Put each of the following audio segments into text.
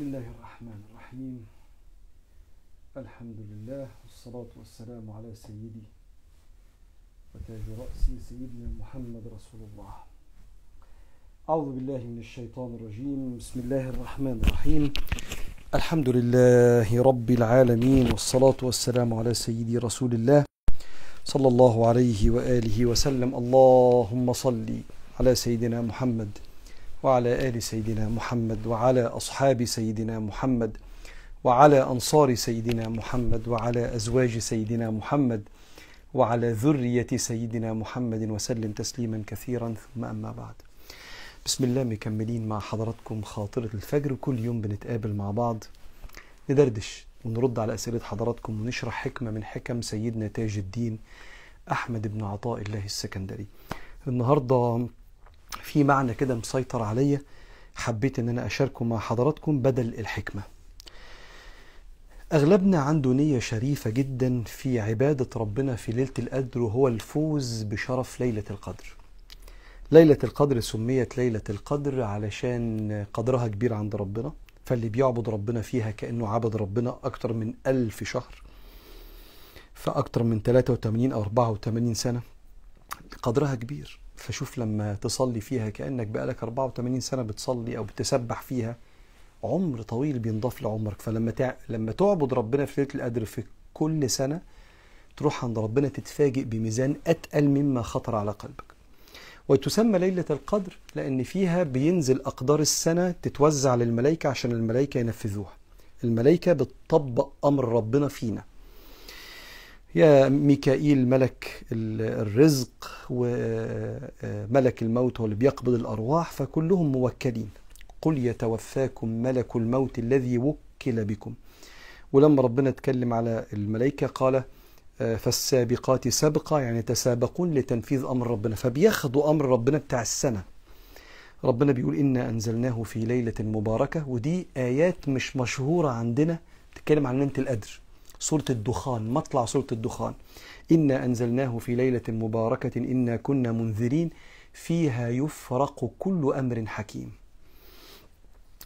بسم الله الرحمن الرحيم الحمد لله والصلاة والسلام على سيدي وتاج رأسي سيدنا محمد رسول الله أعوذ بالله من الشيطان الرجيم بسم الله الرحمن الرحيم الحمد لله رب العالمين والصلاة والسلام على سيدي رسول الله صلى الله عليه وآله وسلم اللهم صل على سيدنا محمد وعلى آل سيدنا محمد وعلى أصحاب سيدنا محمد وعلى أنصار سيدنا محمد وعلى أزواج سيدنا محمد وعلى ذرية سيدنا محمد وسلم تسليما كثيرا ثم أما بعد بسم الله مكملين مع حضراتكم خاطرة الفجر كل يوم بنتقابل مع بعض ندردش ونرد على أسئلة حضراتكم ونشرح حكمة من حكم سيدنا تاج الدين أحمد بن عطاء الله السكندري النهاردة في معنى كده مسيطر عليا حبيت ان انا اشاركه مع حضراتكم بدل الحكمه اغلبنا عنده نيه شريفه جدا في عباده ربنا في ليله القدر وهو الفوز بشرف ليله القدر ليله القدر سميت ليله القدر علشان قدرها كبير عند ربنا فاللي بيعبد ربنا فيها كانه عبد ربنا اكتر من ألف شهر فاكتر من 83 او 84 سنه قدرها كبير فشوف لما تصلي فيها كأنك بقالك 84 سنة بتصلي أو بتسبح فيها عمر طويل بينضاف لعمرك فلما تع... لما تعبد ربنا في ليلة القدر في كل سنة تروح عند ربنا تتفاجئ بميزان أتقل مما خطر على قلبك وتسمى ليلة القدر لأن فيها بينزل أقدار السنة تتوزع للملائكة عشان الملائكة ينفذوها الملائكة بتطبق أمر ربنا فينا يا ميكائيل ملك الرزق وملك الموت هو اللي بيقبض الارواح فكلهم موكلين قل يتوفاكم ملك الموت الذي وكل بكم ولما ربنا اتكلم على الملائكه قال آه، فالسابقات سبقا يعني يتسابقون لتنفيذ امر ربنا فبياخدوا امر ربنا بتاع السنه ربنا بيقول انا انزلناه في ليله مباركه ودي ايات مش مشهوره عندنا تتكلم عن ليله القدر سورة الدخان مطلع سورة الدخان إنا أنزلناه في ليلة مباركة إنا كنا منذرين فيها يفرق كل أمر حكيم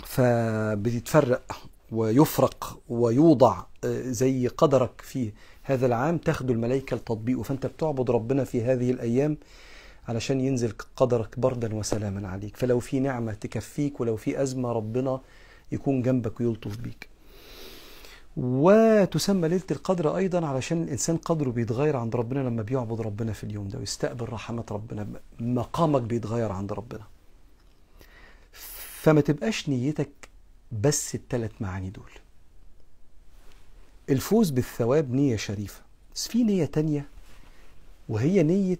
فبتتفرق ويفرق ويوضع آه، زي قدرك في هذا العام تاخد الملائكة لتطبيقه فأنت بتعبد ربنا في هذه الأيام علشان ينزل قدرك بردا وسلاما عليك فلو في نعمة تكفيك ولو في أزمة ربنا يكون جنبك ويلطف بيك وتسمى ليلة القدر أيضا علشان الإنسان قدره بيتغير عند ربنا لما بيعبد ربنا في اليوم ده ويستقبل رحمات ربنا مقامك بيتغير عند ربنا فما تبقاش نيتك بس الثلاث معاني دول الفوز بالثواب نية شريفة بس في نية تانية وهي نية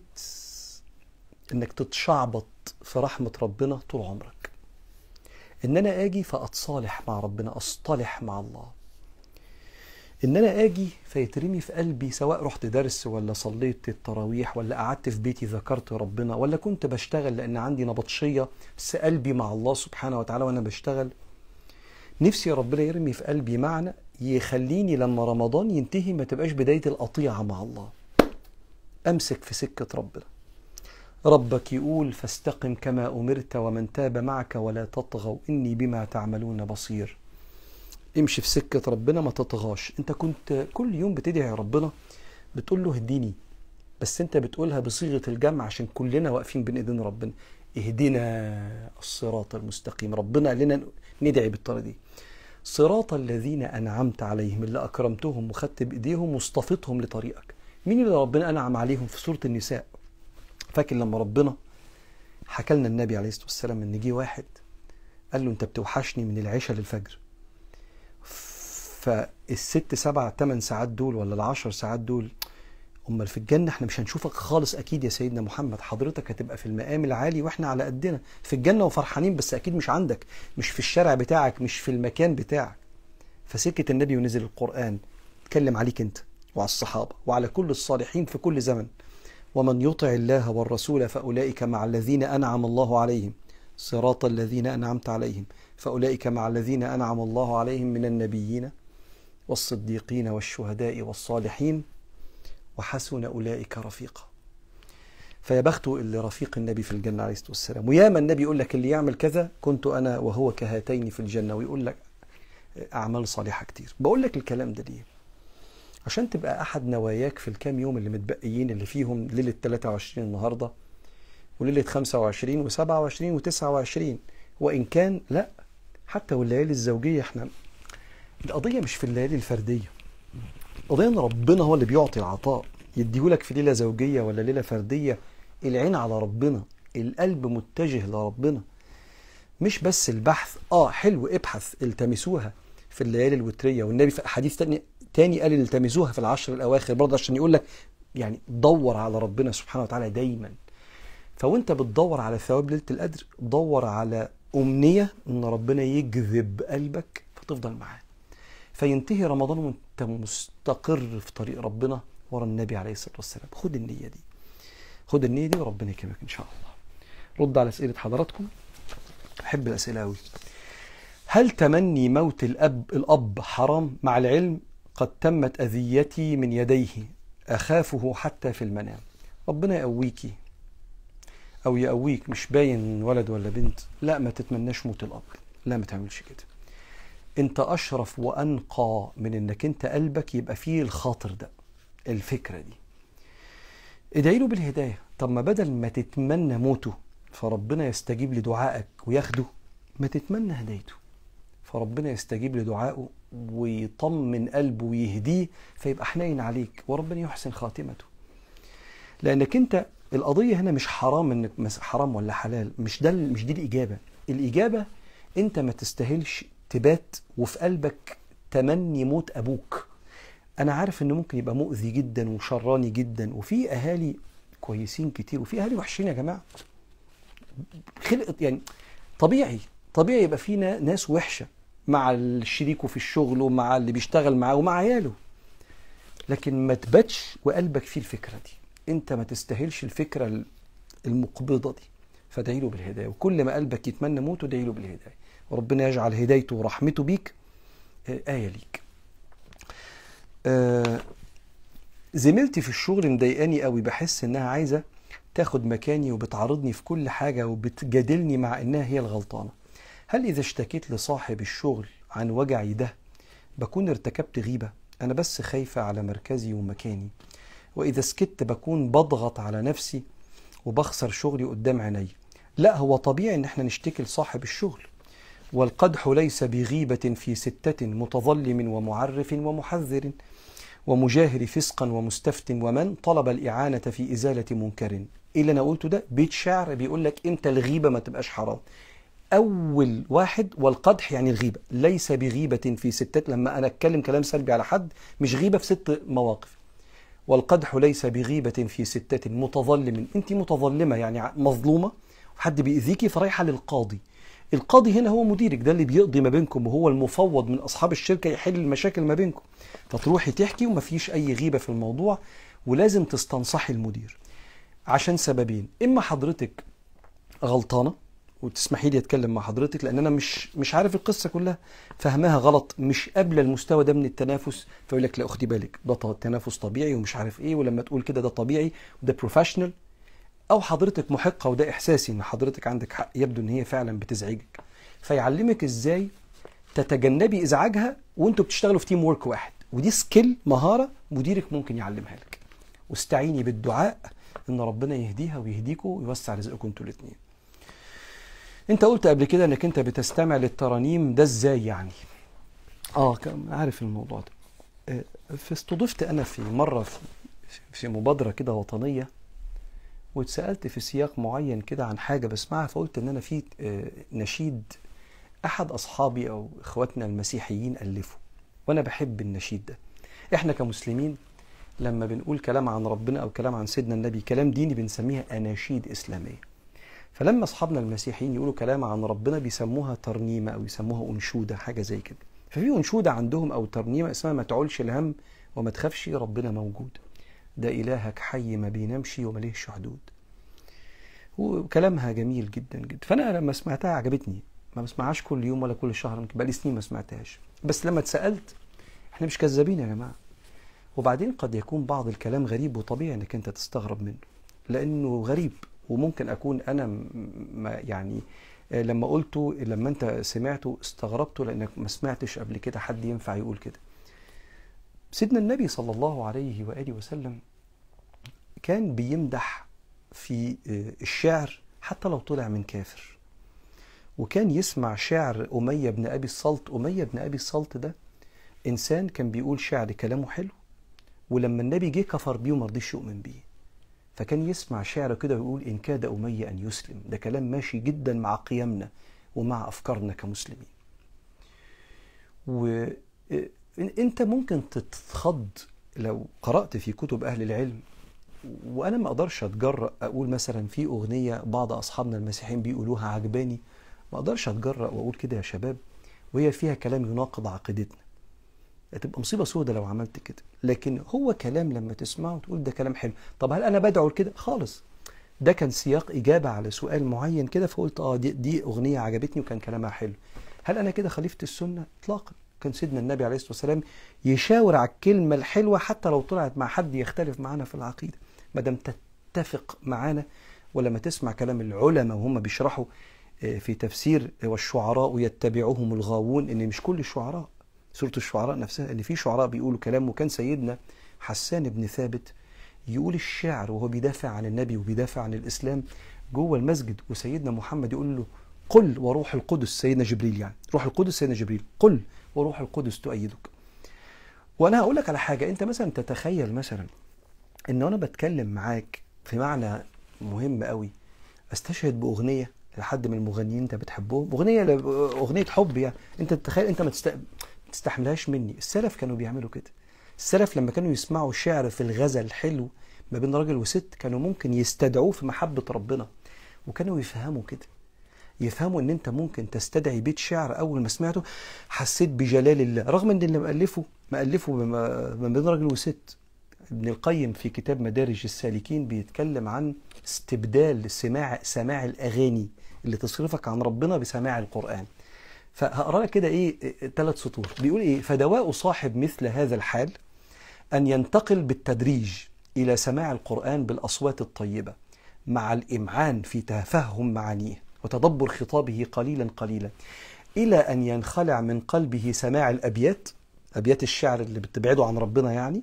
انك تتشعبط في رحمة ربنا طول عمرك ان انا اجي فاتصالح مع ربنا اصطلح مع الله ان انا اجي فيترمي في قلبي سواء رحت درس ولا صليت التراويح ولا قعدت في بيتي ذكرت ربنا ولا كنت بشتغل لان عندي نبطشيه بس قلبي مع الله سبحانه وتعالى وانا بشتغل نفسي ربنا يرمي في قلبي معنى يخليني لما رمضان ينتهي ما تبقاش بدايه القطيعه مع الله امسك في سكه ربنا ربك يقول فاستقم كما امرت ومن تاب معك ولا تطغوا اني بما تعملون بصير امشي في سكه ربنا ما تطغاش انت كنت كل يوم بتدعي ربنا بتقول له اهديني بس انت بتقولها بصيغه الجمع عشان كلنا واقفين بين ايدين ربنا اهدنا الصراط المستقيم ربنا لنا ندعي بالطريقه دي صراط الذين انعمت عليهم اللي اكرمتهم وخدت بايديهم واصطفتهم لطريقك مين اللي ربنا انعم عليهم في سوره النساء فاكر لما ربنا حكى لنا النبي عليه الصلاه والسلام ان جه واحد قال له انت بتوحشني من العشاء للفجر فالست سبع ثمان ساعات دول ولا العشر ساعات دول امال في الجنه احنا مش هنشوفك خالص اكيد يا سيدنا محمد حضرتك هتبقى في المقام العالي واحنا على قدنا في الجنه وفرحانين بس اكيد مش عندك مش في الشارع بتاعك مش في المكان بتاعك فسكت النبي ونزل القران اتكلم عليك انت وعلى الصحابه وعلى كل الصالحين في كل زمن ومن يطع الله والرسول فاولئك مع الذين انعم الله عليهم صراط الذين انعمت عليهم فاولئك مع الذين انعم الله عليهم من النبيين والصديقين والشهداء والصالحين وحسن أولئك رفيقا فيا بخت اللي رفيق النبي في الجنة عليه الصلاة والسلام وياما النبي يقول لك اللي يعمل كذا كنت أنا وهو كهاتين في الجنة ويقول لك أعمال صالحة كتير بقول لك الكلام ده ليه عشان تبقى أحد نواياك في الكام يوم اللي متبقيين اللي فيهم ليلة 23 النهاردة وليلة 25 و27 و29 وإن كان لأ حتى والليالي الزوجية احنا القضيه مش في الليالي الفرديه القضيه ان ربنا هو اللي بيعطي العطاء يديهولك في ليله زوجيه ولا ليله فرديه العين على ربنا القلب متجه لربنا مش بس البحث اه حلو ابحث التمسوها في الليالي الوتريه والنبي في حديث تاني تاني قال التمسوها في العشر الاواخر برضه عشان يقول لك يعني دور على ربنا سبحانه وتعالى دايما فوانت بتدور على ثواب ليله القدر دور على امنيه ان ربنا يجذب قلبك فتفضل معاه فينتهي رمضان وانت مستقر في طريق ربنا ورا النبي عليه الصلاه والسلام خد النيه دي خد النيه دي وربنا يكرمك ان شاء الله رد على اسئله حضراتكم احب الاسئله قوي هل تمني موت الاب الاب حرام مع العلم قد تمت اذيتي من يديه اخافه حتى في المنام ربنا يقويكي او يقويك مش باين ولد ولا بنت لا ما تتمناش موت الاب لا ما تعملش كده انت اشرف وانقى من انك انت قلبك يبقى فيه الخاطر ده الفكره دي ادعي له بالهدايه طب ما بدل ما تتمنى موته فربنا يستجيب لدعائك وياخده ما تتمنى هدايته فربنا يستجيب لدعائه ويطمن قلبه ويهديه فيبقى حنين عليك وربنا يحسن خاتمته لانك انت القضيه هنا مش حرام انك حرام ولا حلال مش ده مش دي الاجابه الاجابه انت ما تستاهلش تبات وفي قلبك تمني موت ابوك انا عارف انه ممكن يبقى مؤذي جدا وشراني جدا وفي اهالي كويسين كتير وفي اهالي وحشين يا جماعه خلقت يعني طبيعي طبيعي يبقى فينا ناس وحشه مع الشريك في الشغل ومع اللي بيشتغل معاه ومع عياله لكن ما تباتش وقلبك فيه الفكره دي انت ما تستاهلش الفكره المقبضه دي فادعي له بالهدايه وكل ما قلبك يتمنى موته ادعي له بالهدايه وربنا يجعل هدايته ورحمته بيك آه، آية ليك آه، زميلتي في الشغل مضايقاني قوي بحس انها عايزه تاخد مكاني وبتعارضني في كل حاجه وبتجادلني مع انها هي الغلطانه هل اذا اشتكيت لصاحب الشغل عن وجعي ده بكون ارتكبت غيبه انا بس خايفه على مركزي ومكاني واذا سكت بكون بضغط على نفسي وبخسر شغلي قدام عيني لا هو طبيعي ان احنا نشتكي لصاحب الشغل والقدح ليس بغيبة في ستة متظلم ومعرف ومحذر ومجاهر فسقا ومستفت ومن طلب الإعانة في إزالة منكر إيه اللي أنا قلته ده بيت شعر بيقول لك إمتى الغيبة ما تبقاش حرام أول واحد والقدح يعني الغيبة ليس بغيبة في ستة لما أنا أتكلم كلام سلبي على حد مش غيبة في ست مواقف والقدح ليس بغيبة في ستة متظلم أنت متظلمة يعني مظلومة وحد بيأذيكي فرايحة للقاضي القاضي هنا هو مديرك ده اللي بيقضي ما بينكم وهو المفوض من اصحاب الشركه يحل المشاكل ما بينكم فتروحي تحكي ومفيش اي غيبه في الموضوع ولازم تستنصحي المدير عشان سببين اما حضرتك غلطانه وتسمحي لي اتكلم مع حضرتك لان انا مش مش عارف القصه كلها فهمها غلط مش قابله المستوى ده من التنافس فيقول لك لا اختي بالك ده تنافس طبيعي ومش عارف ايه ولما تقول كده ده طبيعي وده بروفيشنال او حضرتك محقه وده احساسي ان حضرتك عندك حق يبدو ان هي فعلا بتزعجك فيعلمك ازاي تتجنبي ازعاجها وانتوا بتشتغلوا في تيم وورك واحد ودي سكيل مهاره مديرك ممكن يعلمها لك واستعيني بالدعاء ان ربنا يهديها ويهديكوا ويوسع رزقكم انتوا الاثنين انت قلت قبل كده انك انت بتستمع للترانيم ده ازاي يعني اه عارف الموضوع ده آه، فاستضفت انا في مره في مبادره كده وطنيه واتسالت في سياق معين كده عن حاجه بسمعها فقلت ان انا في آه، نشيد احد اصحابي او اخواتنا المسيحيين الفه وانا بحب النشيد ده احنا كمسلمين لما بنقول كلام عن ربنا او كلام عن سيدنا النبي كلام ديني بنسميها اناشيد اسلاميه فلما اصحابنا المسيحيين يقولوا كلام عن ربنا بيسموها ترنيمه او يسموها انشوده حاجه زي كده ففي انشوده عندهم او ترنيمه اسمها ما تعولش الهم وما تخافش ربنا موجود ده إلهك حي ما وما ليهش حدود وكلامها جميل جدا جدا فأنا لما سمعتها عجبتني ما بسمعهاش كل يوم ولا كل شهر بقالي سنين ما سمعتهاش بس لما اتسألت احنا مش كذابين يا جماعة وبعدين قد يكون بعض الكلام غريب وطبيعي انك انت تستغرب منه لانه غريب وممكن اكون انا ما يعني آه، لما قلته لما انت سمعته استغربته لانك ما سمعتش قبل كده حد ينفع يقول كده سيدنا النبي صلى الله عليه وآله وسلم كان بيمدح في آه، الشعر حتى لو طلع من كافر وكان يسمع شعر أمية بن أبي السلط أمية بن أبي السلط ده إنسان كان بيقول شعر كلامه حلو ولما النبي جه كفر بيه وما رضيش يؤمن بيه فكان يسمع شعر كده ويقول إن كاد أمية أن يسلم ده كلام ماشي جدا مع قيمنا ومع أفكارنا كمسلمين و آه، انت ممكن تتخض لو قرات في كتب اهل العلم وانا ما اقدرش اتجرأ اقول مثلا في اغنيه بعض اصحابنا المسيحيين بيقولوها عجباني ما اقدرش اتجرأ واقول كده يا شباب وهي فيها كلام يناقض عقيدتنا هتبقى مصيبه سودة لو عملت كده لكن هو كلام لما تسمعه تقول ده كلام حلو طب هل انا بدعو لكده خالص ده كان سياق اجابه على سؤال معين كده فقلت اه دي, دي اغنيه عجبتني وكان كلامها حلو هل انا كده خليفه السنه اطلاقا كان سيدنا النبي عليه الصلاه والسلام يشاور على الكلمه الحلوه حتى لو طلعت مع حد يختلف معانا في العقيده ما دام تتفق معانا ولما تسمع كلام العلماء وهم بيشرحوا آه، في تفسير آه، والشعراء يتبعهم الغاوون ان مش كل الشعراء سوره الشعراء نفسها ان في شعراء بيقولوا كلام وكان سيدنا حسان بن ثابت يقول الشعر وهو بيدافع عن النبي وبيدافع عن الاسلام جوه المسجد وسيدنا محمد يقول له قل وروح القدس سيدنا جبريل يعني روح القدس سيدنا جبريل قل وروح القدس تؤيدك وانا هقول لك على حاجه انت مثلا تتخيل مثلا ان انا بتكلم معاك في معنى مهم قوي استشهد باغنيه لحد من المغنيين انت بتحبهم اغنيه اغنيه حب يعني انت تتخيل انت ما تستحملهاش مني السلف كانوا بيعملوا كده السلف لما كانوا يسمعوا شعر في الغزل حلو ما بين راجل وست كانوا ممكن يستدعوه في محبه ربنا وكانوا يفهموا كده يفهموا ان انت ممكن تستدعي بيت شعر اول ما سمعته حسيت بجلال الله رغم ان اللي مالفه مالفه ما بين راجل وست ابن القيم في كتاب مدارج السالكين بيتكلم عن استبدال سماع سماع الاغاني اللي تصرفك عن ربنا بسماع القران فهقرا لك كده ايه ثلاث سطور بيقول ايه فدواء صاحب مثل هذا الحال ان ينتقل بالتدريج الى سماع القران بالاصوات الطيبه مع الامعان في تفهم معانيه وتدبر خطابه قليلا قليلا إلى أن ينخلع من قلبه سماع الأبيات أبيات الشعر اللي بتبعده عن ربنا يعني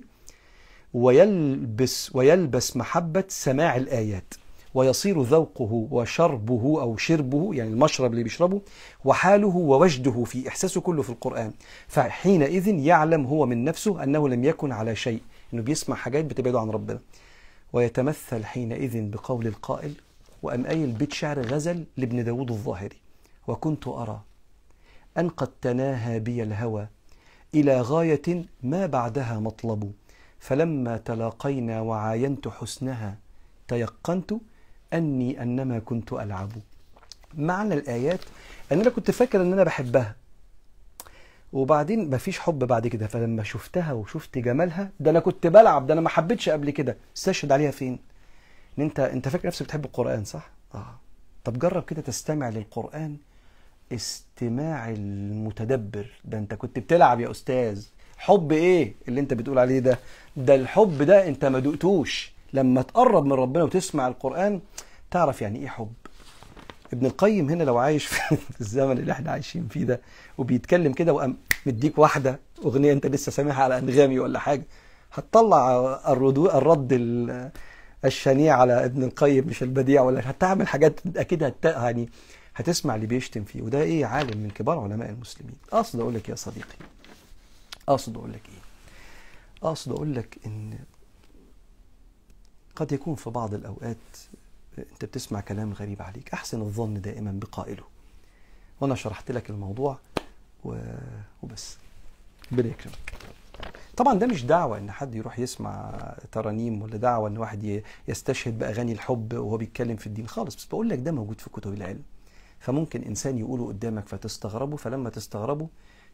ويلبس ويلبس محبة سماع الآيات ويصير ذوقه وشربه أو شربه يعني المشرب اللي بيشربه وحاله ووجده في إحساسه كله في القرآن فحينئذ يعلم هو من نفسه أنه لم يكن على شيء أنه بيسمع حاجات بتبعده عن ربنا ويتمثل حينئذ بقول القائل وأم قايل بيت شعر غزل لابن داود الظاهري وكنت أرى أن قد تناهى بي الهوى إلى غاية ما بعدها مطلب فلما تلاقينا وعاينت حسنها تيقنت أني أنما كنت ألعب معنى الآيات أن أنا كنت فاكر أن أنا بحبها وبعدين مفيش حب بعد كده فلما شفتها وشفت جمالها ده أنا كنت بلعب ده أنا ما حبيتش قبل كده استشهد عليها فين ان انت انت فاكر نفسك بتحب القران صح اه طب جرب كده تستمع للقران استماع المتدبر ده انت كنت بتلعب يا استاذ حب ايه اللي انت بتقول عليه ده ده الحب ده انت ما دقتوش لما تقرب من ربنا وتسمع القران تعرف يعني ايه حب ابن القيم هنا لو عايش في الزمن اللي احنا عايشين فيه ده وبيتكلم كده وقام مديك واحده اغنيه انت لسه سامعها على انغامي ولا حاجه هتطلع الرد الشنيع على ابن القيم مش البديع ولا هتعمل حاجات اكيد هت يعني هتسمع اللي بيشتم فيه وده ايه عالم من كبار علماء المسلمين اقصد اقول لك يا صديقي اقصد اقول لك ايه اقصد اقول لك ان قد يكون في بعض الاوقات انت بتسمع كلام غريب عليك احسن الظن دائما بقائله وانا شرحت لك الموضوع و... وبس ربنا يكرمك طبعا ده مش دعوه ان حد يروح يسمع ترانيم ولا دعوه ان واحد يستشهد باغاني الحب وهو بيتكلم في الدين خالص بس بقول لك ده موجود في كتب العلم فممكن انسان يقوله قدامك فتستغربه فلما تستغربه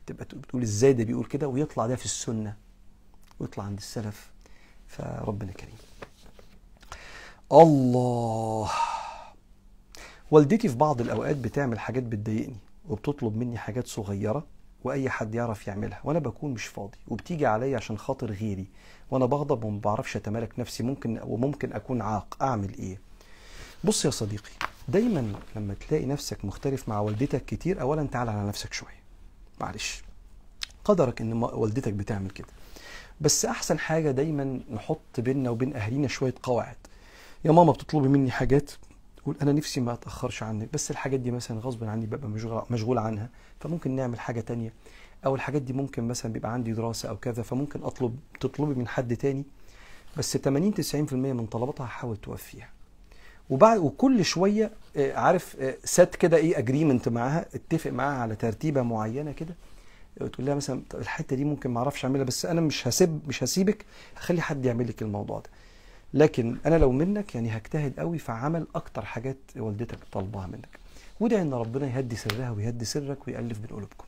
تبقى بتقول ازاي ده بيقول كده ويطلع ده في السنه ويطلع عند السلف فربنا كريم الله والدتي في بعض الاوقات بتعمل حاجات بتضايقني وبتطلب مني حاجات صغيره واي حد يعرف يعملها وانا بكون مش فاضي وبتيجي عليا عشان خاطر غيري وانا بغضب وما بعرفش اتمالك نفسي ممكن وممكن اكون عاق اعمل ايه بص يا صديقي دايما لما تلاقي نفسك مختلف مع والدتك كتير اولا تعال على نفسك شويه معلش قدرك ان والدتك بتعمل كده بس احسن حاجه دايما نحط بيننا وبين اهالينا شويه قواعد يا ماما بتطلبي مني حاجات تقول انا نفسي ما اتاخرش عنك بس الحاجات دي مثلا غصب عني ببقى مشغول عنها فممكن نعمل حاجه تانية او الحاجات دي ممكن مثلا بيبقى عندي دراسه او كذا فممكن اطلب تطلبي من حد تاني بس 80 90% من طلباتها حاول توفيها وبعد وكل شويه آه، عارف سات آه، كده ايه اجريمنت معاها اتفق معاها على ترتيبه معينه كده تقول لها مثلا الحته دي ممكن ما اعرفش اعملها بس انا مش هسيب مش هسيبك هخلي حد يعمل لك الموضوع ده لكن انا لو منك يعني هجتهد قوي في عمل اكتر حاجات والدتك طالباها منك وده ان ربنا يهدي سرها ويهدي سرك ويالف بين قلوبكم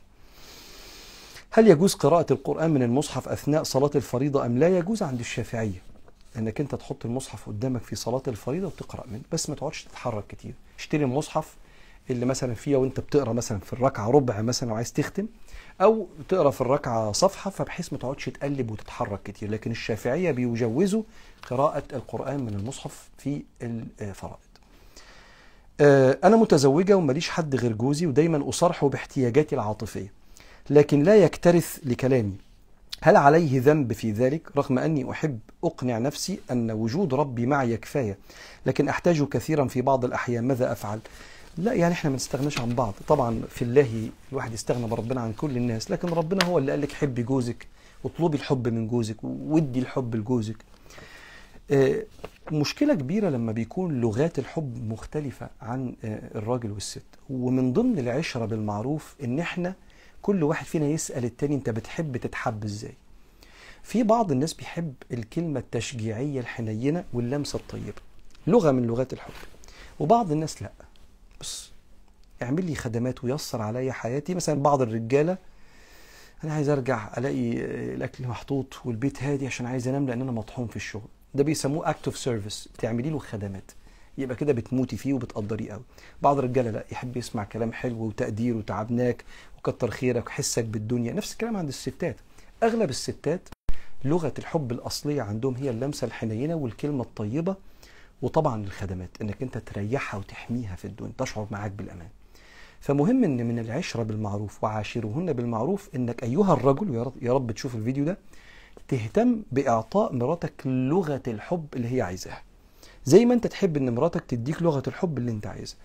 هل يجوز قراءة القرآن من المصحف أثناء صلاة الفريضة أم لا يجوز عند الشافعية أنك أنت تحط المصحف قدامك في صلاة الفريضة وتقرأ منه بس ما تقعدش تتحرك كتير اشتري المصحف اللي مثلا فيها وانت بتقرا مثلا في الركعه ربع مثلا وعايز تختم او تقرا في الركعه صفحه فبحيث ما تقعدش تقلب وتتحرك كتير لكن الشافعيه بيجوزوا قراءه القران من المصحف في الفرائض آه، انا متزوجه ومليش حد غير جوزي ودايما اصارحه باحتياجاتي العاطفيه لكن لا يكترث لكلامي هل عليه ذنب في ذلك رغم اني احب اقنع نفسي ان وجود ربي معي كفايه لكن احتاجه كثيرا في بعض الاحيان ماذا افعل لا يعني احنا ما نستغناش عن بعض طبعا في الله الواحد يستغنى بربنا عن كل الناس لكن ربنا هو اللي قال لك حبي جوزك واطلبي الحب من جوزك ودي الحب لجوزك آه، مشكلة كبيرة لما بيكون لغات الحب مختلفة عن آه، الراجل والست ومن ضمن العشرة بالمعروف ان احنا كل واحد فينا يسأل التاني انت بتحب تتحب ازاي في بعض الناس بيحب الكلمة التشجيعية الحنينة واللمسة الطيبة لغة من لغات الحب وبعض الناس لأ بس اعمل لي خدمات ويسر عليا حياتي مثلا بعض الرجاله انا عايز ارجع الاقي الاكل محطوط والبيت هادي عشان عايز انام لان انا مطحون في الشغل ده بيسموه اكت اوف سيرفيس بتعملي له خدمات يبقى كده بتموتي فيه وبتقدريه قوي بعض الرجاله لا يحب يسمع كلام حلو وتقدير وتعبناك وكتر خيرك وحسك بالدنيا نفس الكلام عند الستات اغلب الستات لغه الحب الاصليه عندهم هي اللمسه الحنينه والكلمه الطيبه وطبعا الخدمات انك انت تريحها وتحميها في الدنيا تشعر معاك بالامان فمهم ان من العشره بالمعروف وعاشرهن بالمعروف انك ايها الرجل يا رب تشوف الفيديو ده تهتم باعطاء مراتك لغه الحب اللي هي عايزاها زي ما انت تحب ان مراتك تديك لغه الحب اللي انت عايزها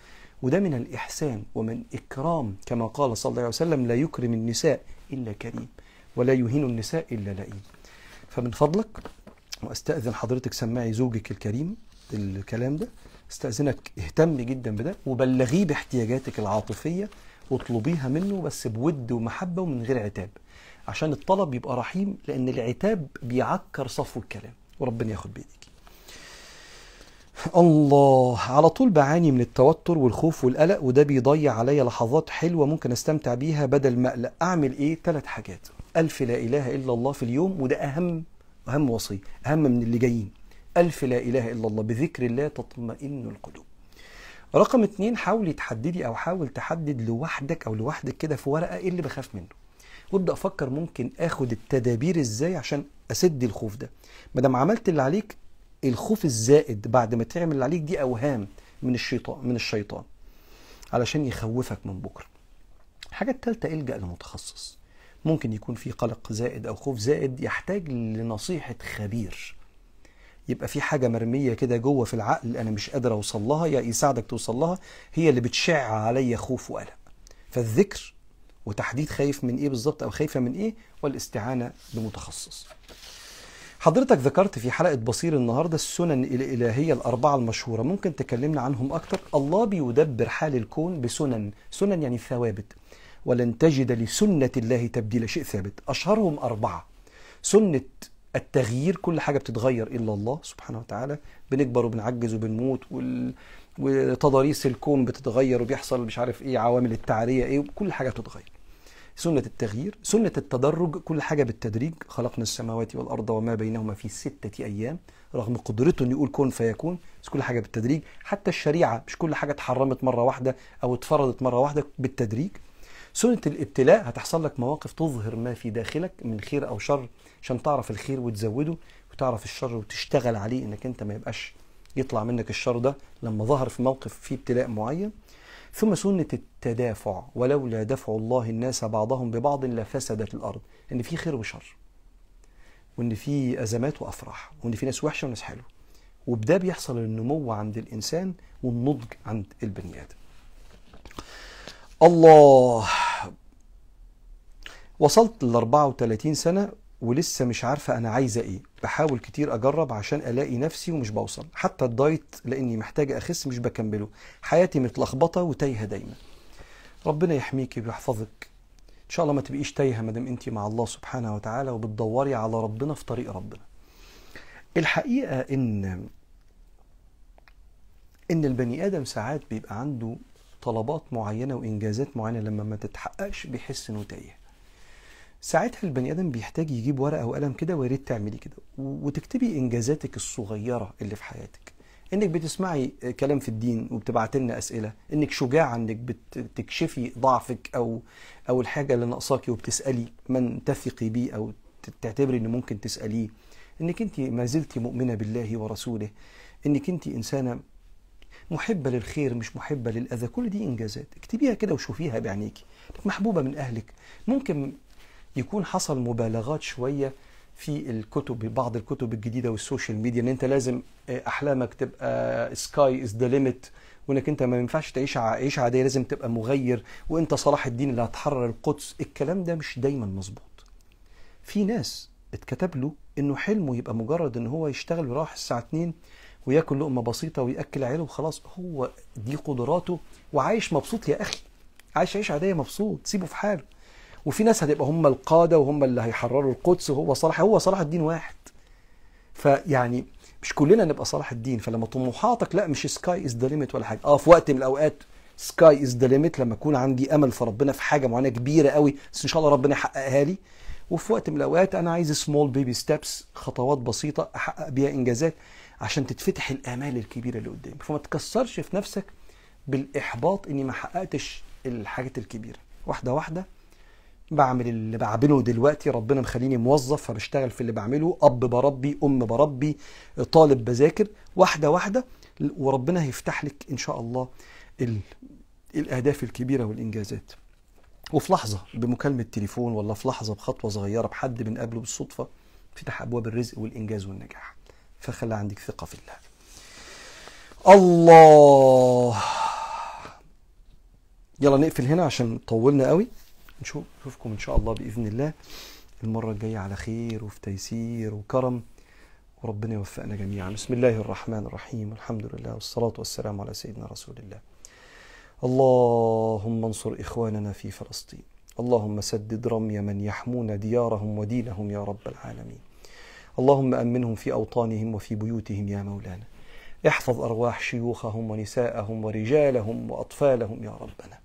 وده من الاحسان ومن اكرام كما قال صلى الله عليه وسلم لا يكرم النساء الا كريم ولا يهين النساء الا لئيم فمن فضلك واستاذن حضرتك سماعي زوجك الكريم الكلام ده استأذنك اهتم جدا بده وبلغيه باحتياجاتك العاطفية واطلبيها منه بس بود ومحبة ومن غير عتاب عشان الطلب يبقى رحيم لأن العتاب بيعكر صفو الكلام وربنا ياخد بإيديك الله على طول بعاني من التوتر والخوف والقلق وده بيضيع عليا لحظات حلوة ممكن استمتع بيها بدل اقلق أعمل إيه؟ ثلاث حاجات ألف لا إله إلا الله في اليوم وده أهم أهم وصية أهم من اللي جايين ألف لا إله إلا الله بذكر الله تطمئن القلوب رقم اتنين حاولي تحددي أو حاول تحدد لوحدك أو لوحدك كده في ورقة إيه اللي بخاف منه وابدأ أفكر ممكن آخد التدابير إزاي عشان أسد الخوف ده ما دام عملت اللي عليك الخوف الزائد بعد ما تعمل اللي عليك دي أوهام من الشيطان من الشيطان علشان يخوفك من بكرة الحاجة التالتة الجأ لمتخصص ممكن يكون في قلق زائد أو خوف زائد يحتاج لنصيحة خبير يبقى في حاجة مرمية كده جوه في العقل أنا مش قادر أوصل لها يا يساعدك توصل لها هي اللي بتشع عليا خوف وقلق فالذكر وتحديد خايف من إيه بالظبط أو خايفة من إيه والاستعانة بمتخصص حضرتك ذكرت في حلقة بصير النهاردة السنن الإلهية الأربعة المشهورة ممكن تكلمنا عنهم أكتر الله بيدبر حال الكون بسنن سنن يعني ثوابت ولن تجد لسنة الله تبديل شيء ثابت أشهرهم أربعة سنة التغيير كل حاجه بتتغير الا الله سبحانه وتعالى بنكبر وبنعجز وبنموت وال... وتضاريس الكون بتتغير وبيحصل مش عارف ايه عوامل التعريه ايه كل حاجه بتتغير سنة التغيير سنة التدرج كل حاجة بالتدريج خلقنا السماوات والأرض وما بينهما في ستة أيام رغم قدرته أن يقول كن فيكون بس كل حاجة بالتدريج حتى الشريعة مش كل حاجة اتحرمت مرة واحدة أو اتفرضت مرة واحدة بالتدريج سنة الابتلاء هتحصل لك مواقف تظهر ما في داخلك من خير أو شر عشان تعرف الخير وتزوده وتعرف الشر وتشتغل عليه إنك أنت ما يبقاش يطلع منك الشر ده لما ظهر في موقف فيه ابتلاء معين ثم سنة التدافع ولولا دفع الله الناس بعضهم ببعض لفسدت الأرض إن في خير وشر وإن في أزمات وأفراح وإن في ناس وحشة وناس حلوة وبدا بيحصل النمو عند الإنسان والنضج عند البني آدم الله وصلت ل 34 سنة ولسه مش عارفة أنا عايزة إيه بحاول كتير أجرب عشان ألاقي نفسي ومش بوصل حتى الدايت لأني محتاجة أخس مش بكمله حياتي متلخبطة وتايهة دايما ربنا يحميكي ويحفظك إن شاء الله ما تبقيش تايهة مادام أنت مع الله سبحانه وتعالى وبتدوري على ربنا في طريق ربنا الحقيقة إن إن البني آدم ساعات بيبقى عنده طلبات معينة وإنجازات معينة لما ما تتحققش بيحس إنه تايه ساعتها البني ادم بيحتاج يجيب ورقه وقلم كده ويا ريت تعملي كده وتكتبي انجازاتك الصغيره اللي في حياتك انك بتسمعي كلام في الدين وبتبعت لنا اسئله انك شجاعه انك بتكشفي ضعفك او او الحاجه اللي ناقصاكي وبتسالي من تثقي بيه او تعتبري ان ممكن تساليه انك انت ما زلت مؤمنه بالله ورسوله انك انت انسانه محبه للخير مش محبه للاذى كل دي انجازات اكتبيها كده وشوفيها بعينيكي محبوبه من اهلك ممكن يكون حصل مبالغات شويه في الكتب بعض الكتب الجديده والسوشيال ميديا ان انت لازم آه، احلامك تبقى سكاي از ذا ليميت وانك انت ما ينفعش تعيش عيشه عاديه لازم تبقى مغير وانت صلاح الدين اللي هتحرر القدس الكلام ده مش دايما مظبوط في ناس اتكتب له انه حلمه يبقى مجرد ان هو يشتغل ويروح الساعه 2 وياكل لقمه بسيطه وياكل عياله وخلاص هو دي قدراته وعايش مبسوط يا اخي عايش عيشة عاديه مبسوط سيبه في حاله وفي ناس هتبقى هم القاده وهم اللي هيحرروا القدس وهو صلاح هو صلاح الدين واحد فيعني مش كلنا نبقى صلاح الدين فلما طموحاتك لا مش سكاي از ذا ليميت ولا حاجه اه في وقت من الاوقات سكاي از ذا ليميت لما اكون عندي امل في ربنا في حاجه معينه كبيره قوي بس ان شاء الله ربنا يحققها لي وفي وقت من الاوقات انا عايز سمول بيبي ستيبس خطوات بسيطه احقق بيها انجازات عشان تتفتح الامال الكبيره اللي قدامي فما تكسرش في نفسك بالاحباط اني ما حققتش الحاجات الكبيره واحده واحده بعمل اللي بعمله دلوقتي ربنا مخليني موظف فبشتغل في اللي بعمله اب بربي ام بربي طالب بذاكر واحده واحده وربنا هيفتح لك ان شاء الله الاهداف الكبيره والانجازات وفي لحظه بمكالمه تليفون ولا في لحظه بخطوه صغيره بحد بنقابله بالصدفه فتح ابواب الرزق والانجاز والنجاح فخلي عندك ثقه في الله الله يلا نقفل هنا عشان طولنا قوي نشوفكم ان شاء الله باذن الله المره الجايه على خير وفي تيسير وكرم وربنا يوفقنا جميعا بسم الله الرحمن الرحيم الحمد لله والصلاه والسلام على سيدنا رسول الله اللهم انصر اخواننا في فلسطين اللهم سدد رمي من يحمون ديارهم ودينهم يا رب العالمين اللهم امنهم في اوطانهم وفي بيوتهم يا مولانا احفظ ارواح شيوخهم ونساءهم ورجالهم واطفالهم يا ربنا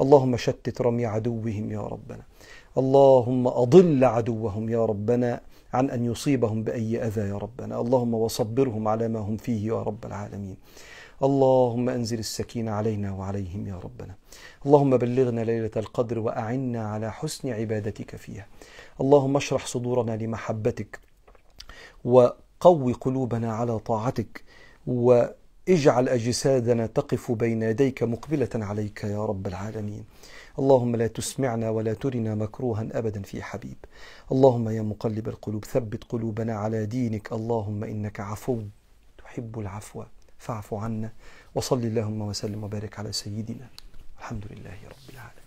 اللهم شتت رمي عدوهم يا ربنا اللهم أضل عدوهم يا ربنا عن أن يصيبهم بأي أذى يا ربنا اللهم وصبرهم على ما هم فيه يا رب العالمين اللهم انزل السكينه علينا وعليهم يا ربنا اللهم بلغنا ليله القدر واعنا على حسن عبادتك فيها اللهم اشرح صدورنا لمحبتك وقو قلوبنا على طاعتك و اجعل أجسادنا تقف بين يديك مقبلة عليك يا رب العالمين اللهم لا تسمعنا ولا ترنا مكروها أبدا في حبيب اللهم يا مقلب القلوب ثبت قلوبنا على دينك اللهم إنك عفو تحب العفو فاعف عنا وصل اللهم وسلم وبارك على سيدنا الحمد لله رب العالمين